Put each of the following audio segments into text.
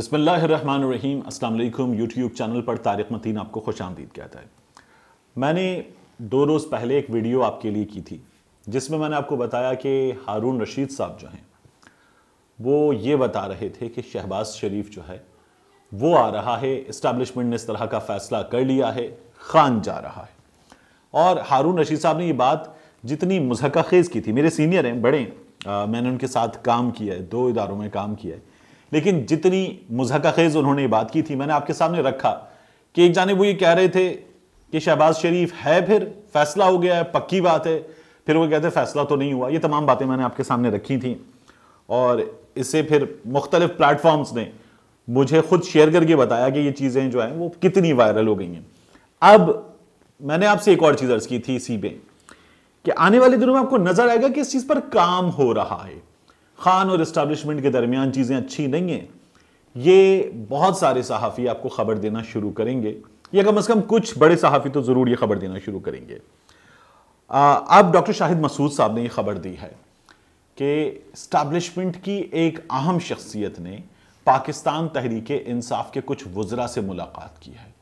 बसमीम अल्लाम YouTube channel पर तारिक मतीन आपको खुश आमदीद कहता है मैंने दो रोज़ पहले एक वीडियो आपके लिए की थी जिसमें मैंने आपको बताया कि हारून रशीद साहब जो हैं वो ये बता रहे थे कि शहबाज शरीफ जो है वो आ रहा है इस्टबलिशमेंट ने इस तरह का फ़ैसला कर लिया है खान जा रहा है और हारून रशीद साहब ने ये बात जितनी मजहक खेज़ की थी मेरे सीनियर हैं बड़े हैं मैंने उनके साथ काम किया है दो इदारों में काम किया है लेकिन जितनी मुजहका खेज उन्होंने बात की थी मैंने आपके सामने रखा कि एक जाने वो ये कह रहे थे कि शहबाज शरीफ है फिर फैसला हो गया है पक्की बात है फिर वो कहते फैसला तो नहीं हुआ ये तमाम बातें मैंने आपके सामने रखी थी और इससे फिर मुख्तलिफ प्लेटफॉर्म्स ने मुझे खुद शेयर करके बताया कि ये चीज़ें जो हैं वो कितनी वायरल हो गई हैं अब मैंने आपसे एक और चीज़ अर्ज की थी इसी पे कि आने वाले दिनों में आपको नजर आएगा कि इस चीज़ पर काम हो रहा है खान और इस्टबलिशमेंट के दरमियान चीज़ें अच्छी नहीं हैं ये बहुत सारे सहाफ़ी आपको ख़बर देना शुरू करेंगे या कम अज़ कम कुछ बड़े सहाफ़ी तो ज़रूर ये ख़बर देना शुरू करेंगे अब डॉक्टर शाहिद मसूद साहब ने ये ख़बर दी है कि इस्टबलिशमेंट की एक अहम शख्सियत ने पाकिस्तान तहरीक इंसाफ के कुछ वज्रा से मुलाकात की है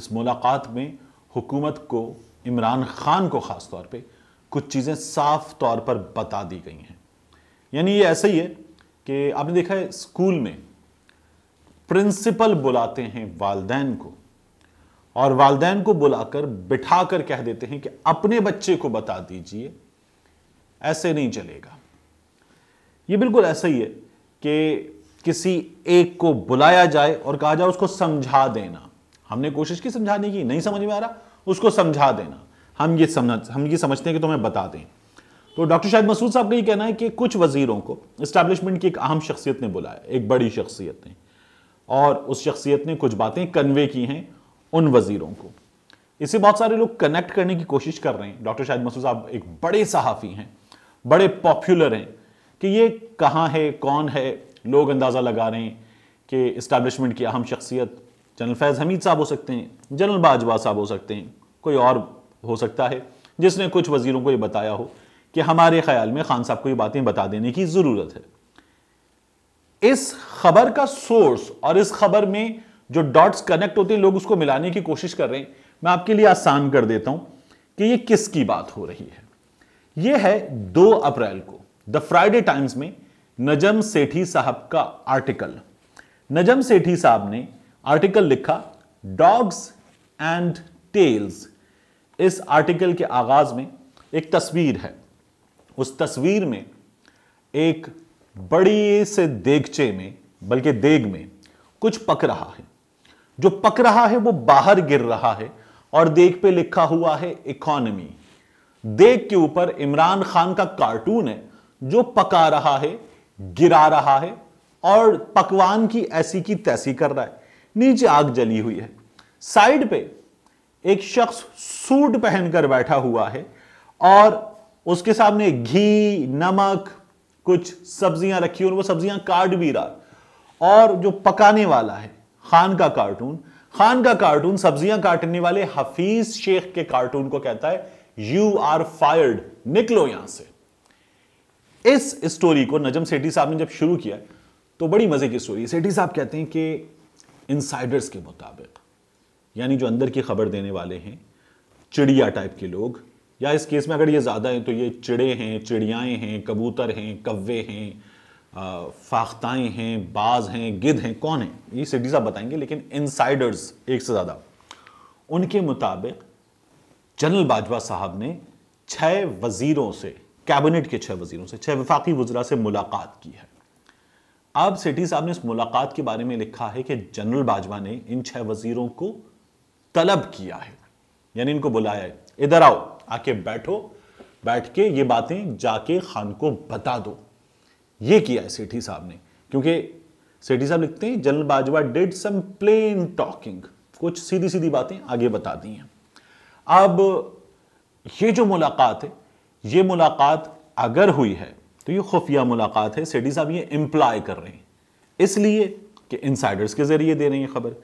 इस मुलाकात में हुकूमत को इमरान खान को ख़ास तौर पर कुछ चीज़ें साफ तौर पर बता दी गई हैं यानी ये ऐसा ही है कि आपने देखा है स्कूल में प्रिंसिपल बुलाते हैं वालदेन को और वालदेन को बुलाकर बिठा कर कह देते हैं कि अपने बच्चे को बता दीजिए ऐसे नहीं चलेगा ये बिल्कुल ऐसा ही है कि किसी एक को बुलाया जाए और कहा जाए उसको समझा देना हमने कोशिश की समझाने की नहीं समझ में आ रहा उसको समझा देना हम ये समझ हम ये समझते हैं कि तुम्हें बता दें तो डॉक्टर शाहिद मसूद साहब का ये कहना है कि कुछ वजीरों को इस्टेब्लिशमेंट की एक अहम शख्सियत ने बुलाया एक बड़ी शख्सियत ने और उस शख्सियत ने कुछ बातें कन्वे की हैं उन वजीरों को इसे बहुत सारे लोग कनेक्ट करने की कोशिश कर रहे हैं डॉक्टर शाहिद मसूद साहब एक बड़े सहाफ़ी हैं बड़े पॉपुलर हैं कि ये कहाँ है कौन है लोग अंदाज़ा लगा रहे हैं कि इस्टेब्लिशमेंट की अहम शख्सियत जनरल फैज़ हमीद साहब हो सकते हैं जनरल बाजवा साहब हो सकते हैं कोई और हो सकता है जिसने कुछ वजीरों को ये बताया हो कि हमारे ख्याल में खान साहब को ये बातें बता देने की ज़रूरत है इस खबर का सोर्स और इस खबर में जो डॉट्स कनेक्ट होते हैं लोग उसको मिलाने की कोशिश कर रहे हैं मैं आपके लिए आसान कर देता हूं कि ये किसकी बात हो रही है ये है दो अप्रैल को द फ्राइडे टाइम्स में नजम सेठी साहब का आर्टिकल नजम सेठी साहब ने आर्टिकल लिखा डॉग्स एंड टेल्स इस आर्टिकल के आगाज में एक तस्वीर है उस तस्वीर में एक बड़ी से देगचे में बल्कि देग में कुछ पक रहा है जो पक रहा है वो बाहर गिर रहा है और देग पे लिखा हुआ है इकोनमी देग के ऊपर इमरान खान का कार्टून है जो पका रहा है गिरा रहा है और पकवान की ऐसी की तैसी कर रहा है नीचे आग जली हुई है साइड पे एक शख्स सूट पहनकर बैठा हुआ है और उसके सामने घी नमक कुछ सब्जियां रखी और वो सब्जियां काट भी रहा और जो पकाने वाला है खान का कार्टून खान का कार्टून सब्जियां काटने वाले हफीज शेख के कार्टून को कहता है यू आर फायर्ड निकलो यहां से इस स्टोरी को नजम सेठी साहब ने जब शुरू किया तो बड़ी मजे की स्टोरी सेठी साहब कहते हैं कि इनसाइडर्स के मुताबिक यानी जो अंदर की खबर देने वाले हैं चिड़िया टाइप के लोग या इस केस में अगर ये ज़्यादा हैं तो ये चिड़े हैं चिड़ियाएँ हैं कबूतर हैं कव्वे हैं फाख्ताएँ हैं बाज हैं गिद हैं कौन हैं ये सिटीज़ आप बताएंगे लेकिन इनसाइडर्स एक से ज़्यादा उनके मुताबिक जनरल बाजवा साहब ने छः वज़ीरों से कैबिनेट के छः वज़ीरों से छः वफाकी वजरा से मुलाकात की है अब सिटी साहब ने इस मुलाकात के बारे में लिखा है कि जनरल बाजवा ने इन छः वज़ीरों को तलब किया है यानी इनको बुलाया है इधर आओ आके बैठो बैठ के ये बातें जाके खान को बता दो ये किया है सेठी साहब ने क्योंकि सेठी साहब लिखते हैं general Bajwa did some plain talking कुछ सीधी सीधी बातें आगे बता दी हैं अब ये जो मुलाकात है ये मुलाकात अगर हुई है तो ये खुफिया मुलाकात है सेठी साहब ये इम्प्लाई कर रहे हैं इसलिए कि इनसाइडर्स के जरिए दे रहे हैं खबर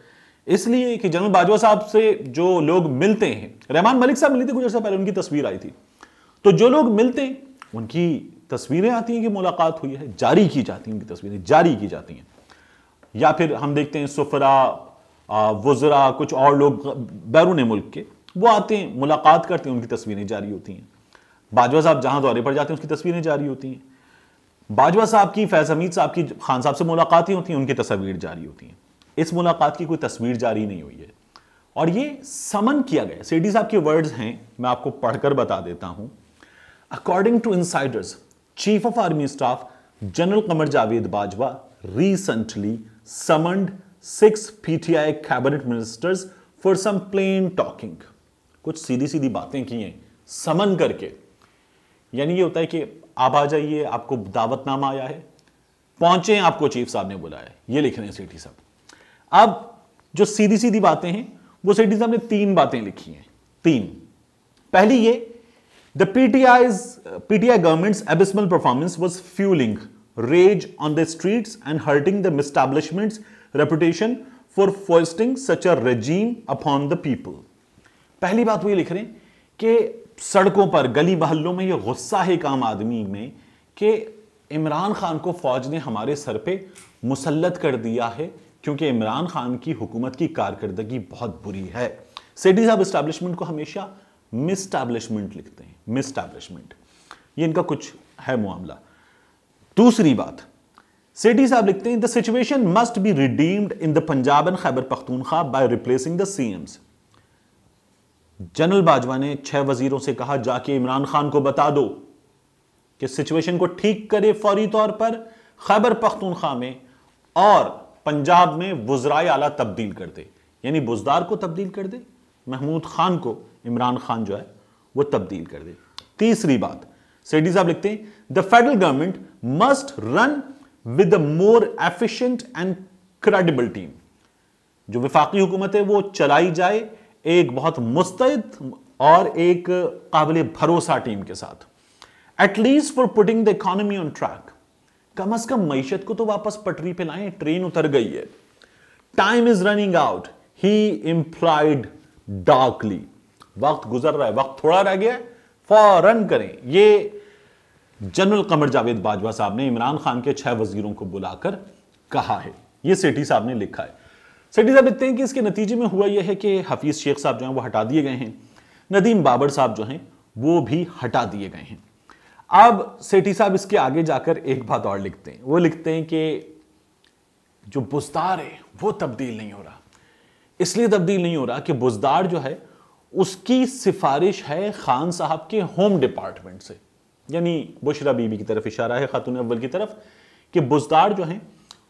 इसलिए कि जनरल बाजवा साहब से जो लोग मिलते हैं रहमान मलिक साहब मिली थी कुछ अर्सा पहले उनकी तस्वीर आई थी तो जो लोग मिलते हैं उनकी तस्वीरें आती हैं कि मुलाकात हुई है जारी की जाती हैं उनकी तस्वीरें जारी की जाती हैं या फिर हम देखते हैं सफरा वजरा कुछ और लोग बैरून मुल्क के वो आते हैं मुलाकात करते हैं उनकी तस्वीरें जारी होती हैं बाजवा साहब जहां दौरे पर जाते हैं उसकी तस्वीरें जारी होती हैं बाजवा साहब की फैज हमीद साहब की खान साहब से मुलाकातें होती हैं उनकी तस्वीर जारी होती हैं इस मुलाकात की कोई तस्वीर जारी नहीं हुई है और ये समन किया गया सेठी साहब के वर्ड्स हैं मैं आपको पढ़कर बता देता हूं according to insiders chief of army staff general Qamar Javed Bajwa recently summoned six PTI cabinet ministers for some plain talking कुछ सीधी सीधी बातें की हैं समन करके यानी ये होता है कि आप आ जाइए आपको दावतनामा आया है पहुंचे आपको चीफ साहब ने बुलाया ये लिख रहे हैं सेठी साहब अब जो सीधी सीधी बातें हैं वो सिटीजन ने तीन बातें लिखी हैं तीन पहली ये the PTI PTI government's abysmal performance was fuelling rage on the streets and hurting the establishment's reputation for foisting such a regime upon the people पहली बात वो ये लिख रहे हैं कि सड़कों पर गली मोहल्लों में ये गुस्सा है एक आम आदमी में कि इमरान खान को फौज ने हमारे सर पे मुसलत कर दिया है क्योंकि इमरान खान की हुकूमत की कारकर्दगी बहुत बुरी है सेठी साहब इस्टेब्लिशमेंट को हमेशा मिसटैब्लिशमेंट लिखते हैं मिसटैब्लिशमेंट ये इनका कुछ है मामला दूसरी बात सेठी साहब लिखते हैं the situation must be redeemed in the Punjab and Khyber Pakhtunkhwa by replacing the CMs general Bajwa ने छह वजीरों से कहा जाके इमरान खान को बता दो कि सिचुएशन को ठीक करे फौरी तौर पर खैबर पख्तूनखा में और पंजाब में वज्राय आला तब्दील कर दे यानी बुजदार को तब्दील कर दे महमूद खान को इमरान खान जो है वो तब्दील कर दे तीसरी बात सेडी साहब लिखते हैं the federal government must run with a more efficient and credible team जो विफाकी हुकूमत है वो चलाई जाए एक बहुत मुस्तैद और एक काबिल भरोसा टीम के साथ at least for putting the economy on track कम अज कम मीशत को तो वापस पटरी पे लाएं ट्रेन उतर गई है टाइम इज रनिंग आउट ही इंप्लाइड डार्कली वक्त गुजर रहा है वक्त थोड़ा रह गया फौरन करें ये जनरल कमर जावेद बाजवा साहब ने इमरान खान के छह वजीरों को बुलाकर कहा है ये सेठी साहब ने लिखा है सेठी साहब लिखते हैं कि इसके नतीजे में हुआ यह है कि हफीज़ शेख साहब जो हैं वो हटा दिए गए हैं नदीम बाबर साहब जो हैं वो भी हटा दिए गए हैं अब सेठी साहब इसके आगे जाकर एक बात और लिखते हैं वो लिखते हैं कि जो बुजदार है वो तब्दील नहीं हो रहा इसलिए तब्दील नहीं हो रहा कि बुजदार जो है उसकी सिफारिश है खान साहब के होम डिपार्टमेंट से यानी बुशरा बीबी की तरफ इशारा है खातून अव्वल की तरफ कि बुजदार जो हैं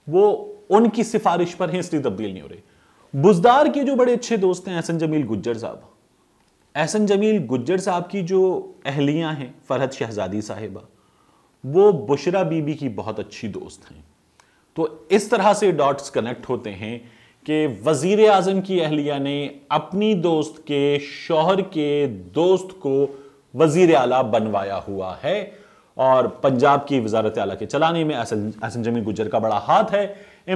वो उनकी सिफारिश पर हैं इसलिए तब्दील नहीं हो रही बुजदार के जो बड़े अच्छे दोस्त हैं हसन जमील गुज्जर साहब एहसन जमील गुज्जर साहब की जो अहलियाँ हैं फरहत शहजादी साहिबा वो बुशरा बीबी की बहुत अच्छी दोस्त हैं तो इस तरह से डॉट्स कनेक्ट होते हैं कि वज़ी अजम की अहलिया ने अपनी दोस्त के शोहर के दोस्त को वज़ी अला बनवाया हुआ है और पंजाब की वजारत अला के चलाने में असन जमील गुजर का बड़ा हाथ है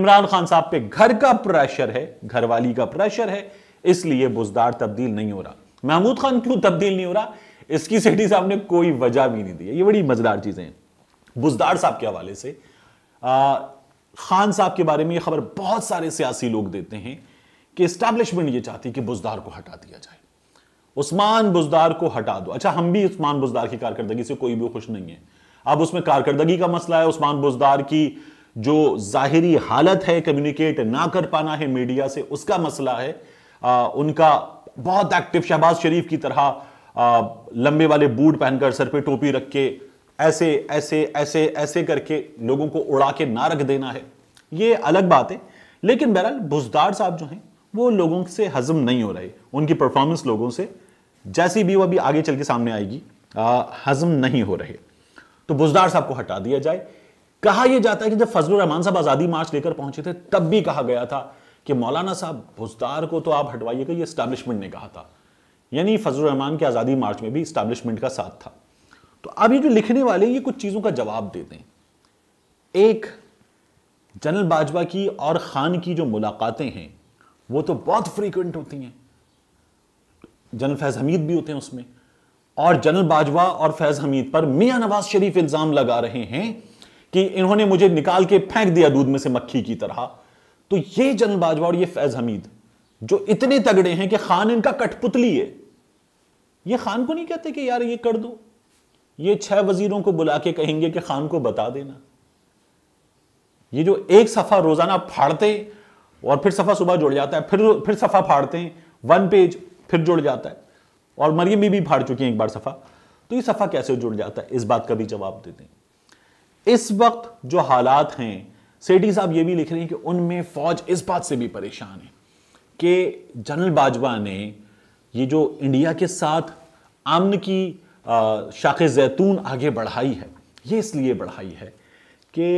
इमरान खान साहब पे घर का प्रेशर है घरवाली का प्रेशर है इसलिए बुजदार तब्दील नहीं हो रहा महमूद खान क्यों तब्दील नहीं हो रहा इसकी सेठी साहब ने कोई वजह भी नहीं दी ये बड़ी मजेदार चीजें हैं बुजदार साहब के हवाले से आ, खान साहब के बारे में यह खबर बहुत सारे सियासी लोग देते हैं कि स्टैब्लिशमेंट ये चाहती कि बुजदार को हटा दिया जाए उस्मान बुजदार को हटा दो अच्छा हम भी उस्मान बुजदार की कारकर्दगी से कोई भी खुश नहीं है अब उसमें कारकर्दगी का मसला है उस्मान बुजदार की जो जाहिरी हालत है कम्युनिकेट ना कर पाना है मीडिया से उसका मसला है आ, उनका बहुत एक्टिव शहबाज शरीफ की तरह लंबे वाले बूट पहनकर सर पे टोपी रख के ऐसे ऐसे ऐसे ऐसे करके लोगों को उड़ा के ना रख देना है ये अलग बात है लेकिन बहरहाल बुजदार साहब जो हैं वो लोगों से हजम नहीं हो रहे उनकी परफॉर्मेंस लोगों से जैसी भी वो अभी आगे चल के सामने आएगी आ, हजम नहीं हो रहे तो बुजदार साहब को हटा दिया जाए कहा यह जाता है कि जब फजल रहमान साहब आज़ादी मार्च लेकर पहुंचे थे तब भी कहा गया था कि मौलाना साहब भुजदार को तो आप हटवाइएगा ये इस्टेब्लिशमेंट ने कहा था यानी फजलरहमान की आज़ादी मार्च में भी इस्टेब्लिशमेंट का साथ था तो अब ये जो लिखने वाले ये कुछ चीज़ों का जवाब दे दें एक जनरल बाजवा की और ख़ान की जो मुलाकातें हैं वो तो बहुत फ्रीक्वेंट होती हैं जनरल फैज़ हमीद भी होते हैं उसमें और जनरल बाजवा और फैज़ हमीद पर मियां नवाज शरीफ इल्ज़ाम लगा रहे हैं कि इन्होंने मुझे निकाल के फेंक दिया दूध में से मक्खी की तरह तो ये चंद बाजवा और ये फैज हमीद जो इतने तगड़े हैं कि खान इनका कठपुतली है ये खान को नहीं कहते कि यार ये कर दो ये छह वजीरों को बुला के कहेंगे कि खान को बता देना ये जो एक सफा रोजाना फाड़ते और फिर सफा सुबह जुड़ जाता है फिर फिर सफा फाड़ते हैं वन पेज फिर जुड़ जाता है और मरियम भी, भी फाड़ चुकी हैं एक बार सफा तो ये सफा कैसे जुड़ जाता है इस बात का भी जवाब देते हैं इस वक्त जो हालात हैं सेठी साहब ये भी लिख रहे हैं कि उनमें फौज इस बात से भी परेशान है कि जनरल बाजवा ने ये जो इंडिया के साथ आमन की शाख जैतून आगे बढ़ाई है ये इसलिए बढ़ाई है कि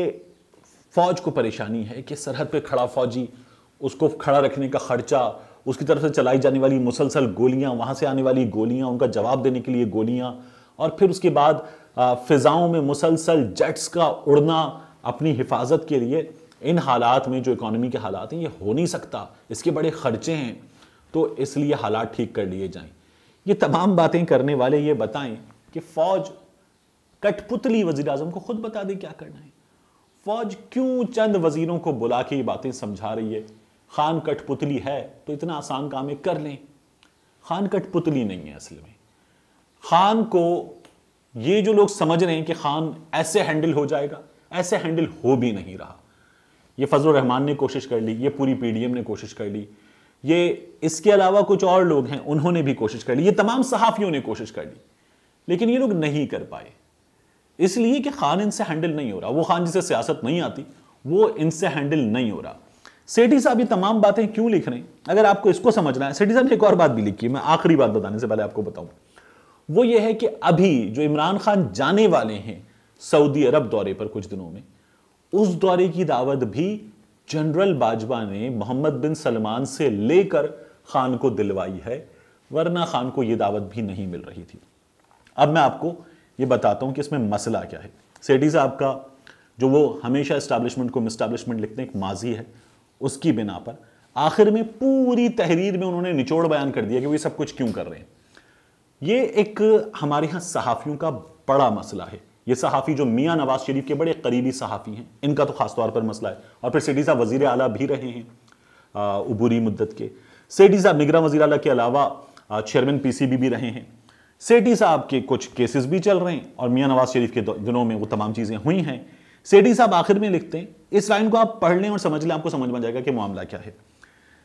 फौज को परेशानी है कि सरहद पे खड़ा फौजी उसको खड़ा रखने का खर्चा उसकी तरफ से चलाई जाने वाली मुसलसल गोलियां वहाँ से आने वाली गोलियां उनका जवाब देने के लिए गोलियां और फिर उसके बाद फ़िज़ाओं में मुसलसल जेट्स का उड़ना अपनी हिफाजत के लिए इन हालात में जो इकॉनमी के हालात हैं ये हो नहीं सकता इसके बड़े खर्चे हैं तो इसलिए हालात ठीक कर लिए जाएं ये तमाम बातें करने वाले ये बताएं कि फ़ौज कठपुतली वजीर अजम को खुद बता दें क्या करना है फ़ौज क्यों चंद वजीरों को बुला के ये बातें समझा रही है खान कठपुतली है तो इतना आसान काम है कर लें खान कठपुतली नहीं है असल में खान को ये जो लोग समझ रहे हैं कि खान ऐसे हैंडल हो जाएगा ऐसे हैंडल हो भी नहीं रहा ये फजल रहमान ने कोशिश कर ली ये पूरी पीडीएम ने कोशिश कर ली ये इसके अलावा कुछ और लोग हैं उन्होंने भी कोशिश कर ली ये तमाम सहाफ़ियों ने कोशिश कर ली लेकिन ये लोग नहीं कर पाए इसलिए कि खान इनसे हैंडल नहीं हो रहा वो खान जिसे सियासत नहीं आती वो इनसे हैंडल नहीं हो रहा सेठी साहब ये तमाम बातें क्यों लिख रहे हैं अगर आपको इसको समझना है सेठी साहब ने एक और बात भी लिखी है मैं आखिरी बात बताने से पहले आपको बताऊं वो ये है कि अभी जो इमरान खान जाने वाले हैं सऊदी अरब दौरे पर कुछ दिनों में उस दौरे की दावत भी जनरल बाजवा ने मोहम्मद बिन सलमान से लेकर खान को दिलवाई है वरना खान को यह दावत भी नहीं मिल रही थी अब मैं आपको ये बताता हूं कि इसमें मसला क्या है सेठी साहब का जो वो हमेशा इस्टेब्लिशमेंट को मिसस्टैब्लिशमेंट लिखते हैं एक माजी है उसकी बिना पर आखिर में पूरी तहरीर में उन्होंने निचोड़ बयान कर दिया कि वो ये सब कुछ क्यों कर रहे हैं ये एक हमारे यहाँ सहाफ़ियों का बड़ा मसला है ये सहाफ़ी जो मियाँ नवाज शरीफ के बड़े करीबी सहाफ़ी हैं इनका तो ख़ास तौर पर मसला है और फिर सिटी साहब वज़ी अला भी रहे हैं अबूरी मुद्दत के सेठी साहब निगरा वजी अला के अलावा चेयरमैन पीसीबी भी रहे हैं सेठी साहब के कुछ केसेस भी चल रहे हैं और मियां नवाज शरीफ के दिनों में वो तमाम चीज़ें हुई हैं सेठी साहब आखिर में लिखते हैं इस लाइन को आप पढ़ लें और समझ लें आपको समझ में जाएगा कि मामला क्या है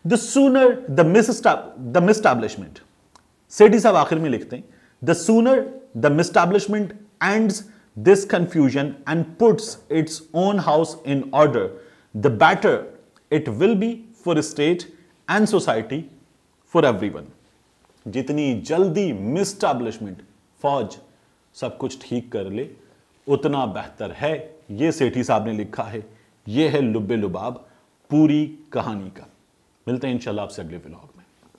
the sooner the miss the misestablishment Sethi साहब आखिर में लिखते हैं the sooner the misestablishment and this confusion and puts its own house in order, the better it will be for state and society for everyone. जितनी जल्दी मिसस्टैब्लिशमेंट फौज सब कुछ ठीक कर ले उतना बेहतर है ये सेठी साहब ने लिखा है ये है लुब्बे लुबाब पूरी कहानी का मिलते हैं इंशाल्लाह आपसे अगले ब्लॉग